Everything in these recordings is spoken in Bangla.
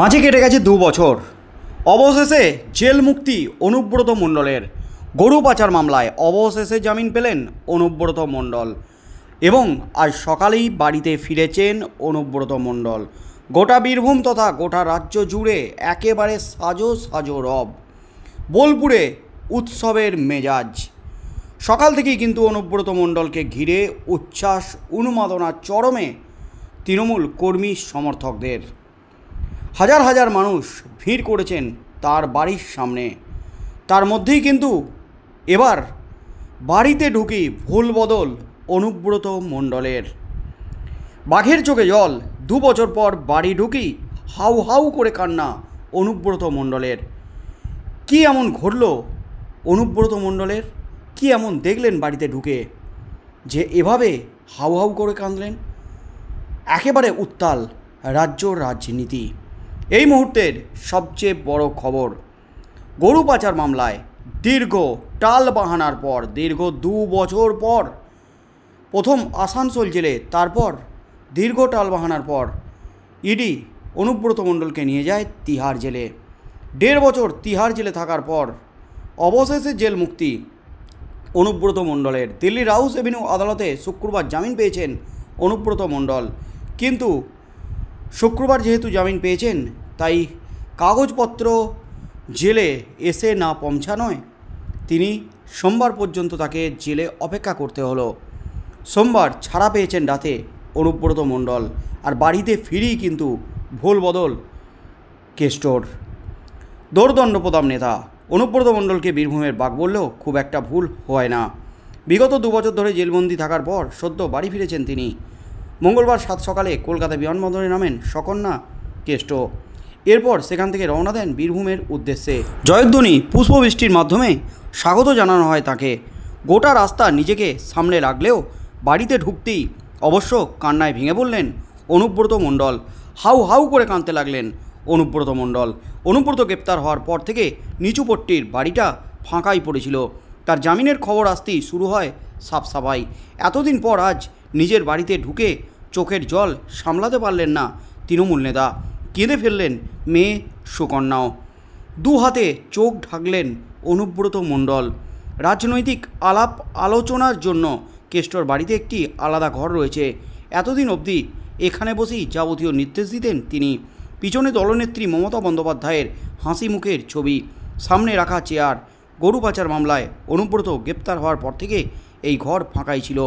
মাঝে কেটে গেছে দু বছর অবশেষে জেল মুক্তি অনুব্রত মণ্ডলের গরু পাচার মামলায় অবশেষে জামিন পেলেন অনুব্রত মণ্ডল এবং আজ সকালেই বাড়িতে ফিরেছেন অনুব্রত মণ্ডল গোটা বীরভূম তথা গোটা রাজ্য জুড়ে একেবারে সাজো সাজো রব বোলপুরে উৎসবের মেজাজ সকাল থেকেই কিন্তু অনুব্রত মণ্ডলকে ঘিরে উচ্ছ্বাস উন্মাদনা চরমে তৃণমূল কর্মী সমর্থকদের হাজার হাজার মানুষ ভিড় করেছেন তার বাড়ির সামনে তার মধ্যেই কিন্তু এবার বাড়িতে ঢুকি ভুল বদল অনুব্রত মণ্ডলের বাঘের চোখে জল দু বছর পর বাড়ি ঢুকি হাউ হাউ করে কান্না অনুব্রত মণ্ডলের কি এমন ঘটল অনুব্রত মণ্ডলের কি এমন দেখলেন বাড়িতে ঢুকে যে এভাবে হাউ হাউ করে কাঁদলেন একেবারে উত্তাল রাজ্য রাজনীতি এই মুহূর্তের সবচেয়ে বড় খবর গরু পাচার মামলায় দীর্ঘ টাল বাহানার পর দীর্ঘ দু বছর পর প্রথম আসানসোল জেলে তারপর দীর্ঘ টাল বাহানার পর ইডি অনুব্রত মণ্ডলকে নিয়ে যায় তিহার জেলে দেড় বছর তিহার জেলে থাকার পর অবশেষে জেল মুক্তি অনুব্রত মণ্ডলের দিল্লির রাউস এভিনিউ আদালতে শুক্রবার জামিন পেয়েছেন অনুব্রত মণ্ডল কিন্তু শুক্রবার যেহেতু জামিন পেয়েছেন তাই কাগজপত্র জেলে এসে না পৌঁছানোয় তিনি সোমবার পর্যন্ত তাকে জেলে অপেক্ষা করতে হলো সোমবার ছাড়া পেয়েছেন রাতে অনুব্রত মণ্ডল আর বাড়িতে ফিরেই কিন্তু ভুল বদল কেষ্টর দৌর্দণ্ড প্রদাম নেতা অনুব্রত মণ্ডলকে বীরভূমের বাঘ বললেও খুব একটা ভুল হয় না বিগত দুবছর ধরে জেলবন্দি থাকার পর সদ্য বাড়ি ফিরেছেন তিনি মঙ্গলবার সাত সকালে কলকাতা বিমানবন্দরে নামেন সকন্যা কেষ্ট এরপর সেখান থেকে রওনা দেন বীরভূমের উদ্দেশ্যে জয়ধ্বনি পুষ্পবৃষ্টির মাধ্যমে স্বাগত জানানো হয় তাকে গোটা রাস্তা নিজেকে সামলে রাখলেও বাড়িতে ঢুকতেই অবশ্য কান্নায় ভেঙে পড়লেন অনুব্রত মণ্ডল হাউ হাউ করে কাঁদতে লাগলেন অনুব্রত মণ্ডল অনুব্রত গ্রেপ্তার হওয়ার পর থেকে নিচুপট্টির বাড়িটা ফাঁকাই পড়েছিল তার জামিনের খবর আসতেই শুরু হয় সাফসাফাই এতদিন পর আজ নিজের বাড়িতে ঢুকে চোখের জল সামলাতে পারলেন না তৃণমূল নেতা কেঁদে ফেললেন মেয়ে সুকন্যাও দু হাতে চোখ ঢাকলেন অনুব্রত মণ্ডল রাজনৈতিক আলাপ আলোচনার জন্য কেষ্টর বাড়িতে একটি আলাদা ঘর রয়েছে এতদিন অবধি এখানে বসেই যাবতীয় নির্দেশ দিতেন তিনি পিছনে দলনেত্রী মমতা বন্দ্যোপাধ্যায়ের হাসি মুখের ছবি সামনে রাখা চেয়ার গরু পাচার মামলায় অনুব্রত গ্রেপ্তার হওয়ার পর থেকে এই ঘর ফাঁকাই ছিল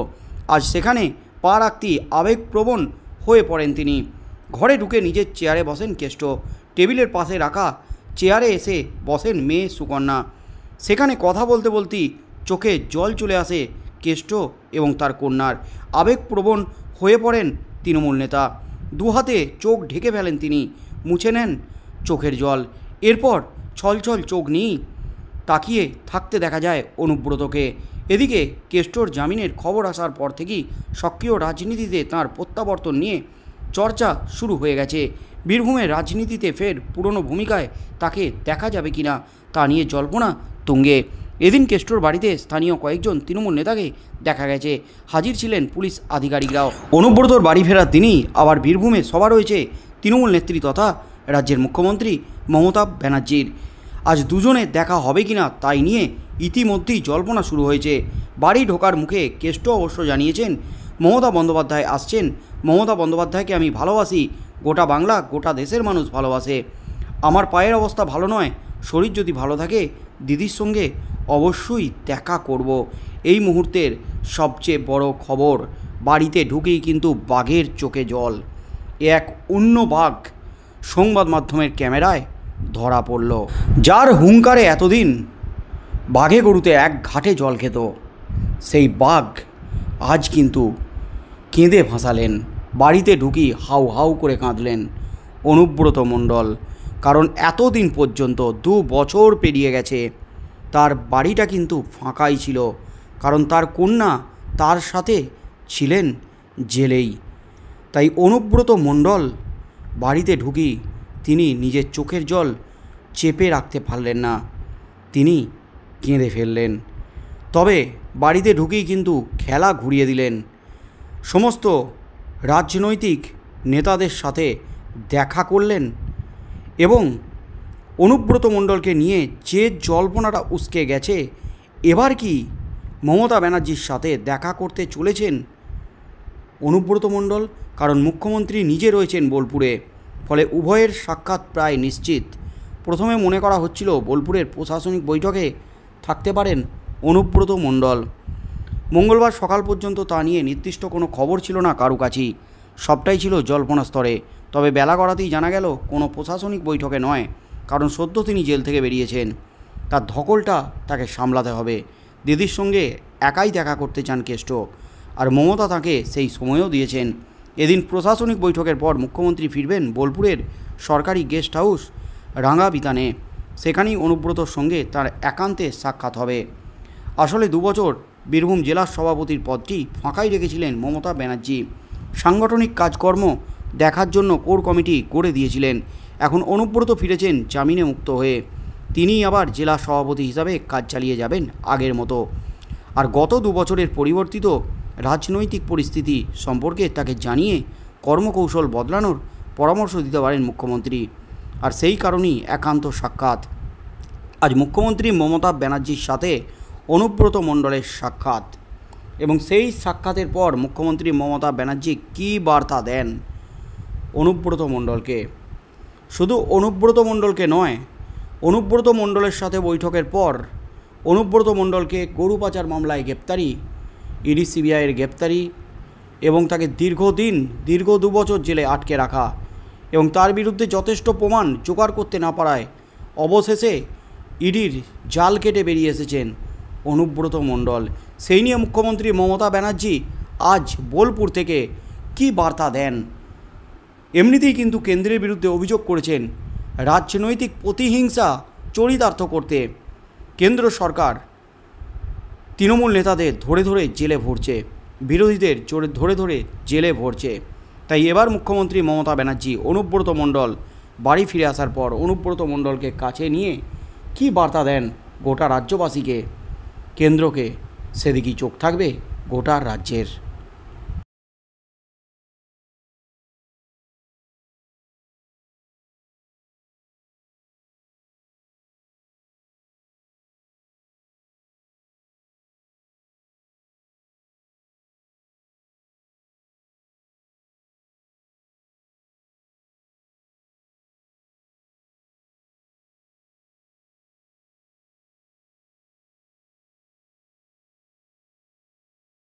আজ সেখানে পা রাখতেই আবেগপ্রবণ হয়ে পড়েন তিনি ঘরে ঢুকে নিজের চেয়ারে বসেন কেষ্ট টেবিলের পাশে রাখা চেয়ারে এসে বসেন মেয়ে সুকন্যা সেখানে কথা বলতে বলতেই চোখে জল চলে আসে কেষ্ট এবং তার কন্যার আবেগপ্রবণ হয়ে পড়েন তৃণমূল নেতা দুহাতে চোখ ঢেকে ফেলেন তিনি মুছে নেন চোখের জল এরপর ছলছল চোখ নিয়েই তাকিয়ে থাকতে দেখা যায় অনুব্রতকে এদিকে কেষ্টর জামিনের খবর আসার পর থেকেই সক্রিয় রাজনীতিতে তার প্রত্যাবর্তন নিয়ে চর্চা শুরু হয়ে গেছে বীরভূমের রাজনীতিতে ফের পুরনো ভূমিকায় তাকে দেখা যাবে কি না তা নিয়ে জল্পনা তুঙ্গে এদিন কেষ্টর বাড়িতে স্থানীয় কয়েকজন তৃণমূল নেতাকে দেখা গেছে হাজির ছিলেন পুলিশ আধিকারিকরাও অনুব্রতর বাড়ি ফেরার দিনই আবার বীরভূমে সভা রয়েছে তৃণমূল নেত্রী তথা রাজ্যের মুখ্যমন্ত্রী মমতা ব্যানার্জির আজ দুজনে দেখা হবে কি না তাই নিয়ে ইতিমধ্যেই জল্পনা শুরু হয়েছে বাড়ি ঢোকার মুখে কেষ্ট অবশ্য জানিয়েছেন মমতা বন্দ্যোপাধ্যায় আসছেন মমতা বন্দ্যোপাধ্যায়কে আমি ভালোবাসি গোটা বাংলা গোটা দেশের মানুষ ভালোবাসে আমার পায়ের অবস্থা ভালো নয় শরীর যদি ভালো থাকে দিদির সঙ্গে অবশ্যই দেখা করব এই মুহূর্তের সবচেয়ে বড় খবর বাড়িতে ঢুকেই কিন্তু বাঘের চোখে জল এক অন্য বাঘ সংবাদ মাধ্যমের ক্যামেরায় ধরা পড়ল যার হুঙ্কারে এতদিন বাঘে গরুতে এক ঘাটে জল খেত সেই বাঘ আজ কিন্তু কেঁদে ভাসালেন বাড়িতে ঢুকি হাউ হাউ করে কাঁদলেন অনুব্রত মণ্ডল কারণ এতদিন পর্যন্ত দু বছর পেরিয়ে গেছে তার বাড়িটা কিন্তু ফাঁকাই ছিল কারণ তার কন্যা তার সাথে ছিলেন জেলেই তাই অনুব্রত মণ্ডল বাড়িতে ঢুকি তিনি নিজের চোখের জল চেপে রাখতে পারলেন না তিনি কেঁদে ফেললেন তবে বাড়িতে ঢুকেই কিন্তু খেলা ঘুরিয়ে দিলেন সমস্ত রাজনৈতিক নেতাদের সাথে দেখা করলেন এবং অনুব্রত মণ্ডলকে নিয়ে যে জল্পনাটা উসকে গেছে এবার কি মমতা ব্যানার্জির সাথে দেখা করতে চলেছেন অনুব্রত মণ্ডল কারণ মুখ্যমন্ত্রী নিজে রয়েছেন বোলপুরে ফলে উভয়ের সাক্ষাৎ প্রায় নিশ্চিত প্রথমে মনে করা হচ্ছিল বোলপুরের প্রশাসনিক বৈঠকে থাকতে পারেন অনুব্রত মণ্ডল মঙ্গলবার সকাল পর্যন্ত তা নিয়ে নির্দিষ্ট কোনো খবর ছিল না কারু কাছেই সবটাই ছিল জল্পনা স্তরে তবে বেলা গড়াতেই জানা গেল কোনো প্রশাসনিক বৈঠকে নয় কারণ সদ্য তিনি জেল থেকে বেরিয়েছেন তার ধকলটা তাকে সামলাতে হবে দিদির সঙ্গে একাই দেখা করতে চান কেষ্ট আর মমতা তাকে সেই সময়ও দিয়েছেন এদিন প্রশাসনিক বৈঠকের পর মুখ্যমন্ত্রী ফিরবেন বোলপুরের সরকারি গেস্ট হাউস রাঙাবিতানে সেখানেই অনুব্রতর সঙ্গে তার একান্তে সাক্ষাৎ হবে আসলে দুবছর বীরভূম জেলার সভাপতির পদটি ফাঁকাই রেখেছিলেন মমতা ব্যানার্জি সাংগঠনিক কাজকর্ম দেখার জন্য কোর কমিটি করে দিয়েছিলেন এখন অনুব্রত ফিরেছেন জামিনে মুক্ত হয়ে তিনি আবার জেলা সভাপতি হিসাবে কাজ চালিয়ে যাবেন আগের মতো আর গত দুবছরের পরিবর্তিত রাজনৈতিক পরিস্থিতি সম্পর্কে তাকে জানিয়ে কর্মকৌশল বদলানোর পরামর্শ দিতে পারেন মুখ্যমন্ত্রী আর সেই কারণেই একান্ত সাক্ষাৎ আজ মুখ্যমন্ত্রী মমতা ব্যানার্জির সাথে অনুব্রত মণ্ডলের সাক্ষাৎ এবং সেই সাক্ষাতের পর মুখ্যমন্ত্রী মমতা ব্যানার্জি কী বার্তা দেন অনুব্রত মণ্ডলকে শুধু অনুব্রত মণ্ডলকে নয় অনুব্রত মণ্ডলের সাথে বৈঠকের পর অনুব্রত মণ্ডলকে গরু পাচার মামলায় গ্রেপ্তারি ইডি সিবিআইয়ের গ্রেপ্তারি এবং তাকে দীর্ঘদিন দীর্ঘ দুবছর জেলে আটকে রাখা এবং তার বিরুদ্ধে যথেষ্ট প্রমাণ জোগাড় করতে না পারায় অবশেষে ইডির জাল কেটে বেরিয়ে এসেছেন অনুব্রত মণ্ডল সেই নিয়ে মুখ্যমন্ত্রী মমতা ব্যানার্জি আজ বোলপুর থেকে কি বার্তা দেন এমনিতেই কিন্তু কেন্দ্রের বিরুদ্ধে অভিযোগ করেছেন রাজনৈতিক প্রতিহিংসা চরিতার্থ করতে কেন্দ্র সরকার তৃণমূল নেতাদের ধরে ধরে জেলে ভরছে বিরোধীদের জোরে ধরে ধরে জেলে ভরছে তাই এবার মুখ্যমন্ত্রী মমতা ব্যানার্জি অনুব্রত মণ্ডল বাড়ি ফিরে আসার পর অনুব্রত মণ্ডলকে কাছে নিয়ে কি বার্তা দেন গোটা রাজ্যবাসীকে কেন্দ্রকে সেদিকেই চোখ থাকবে গোটা রাজ্যের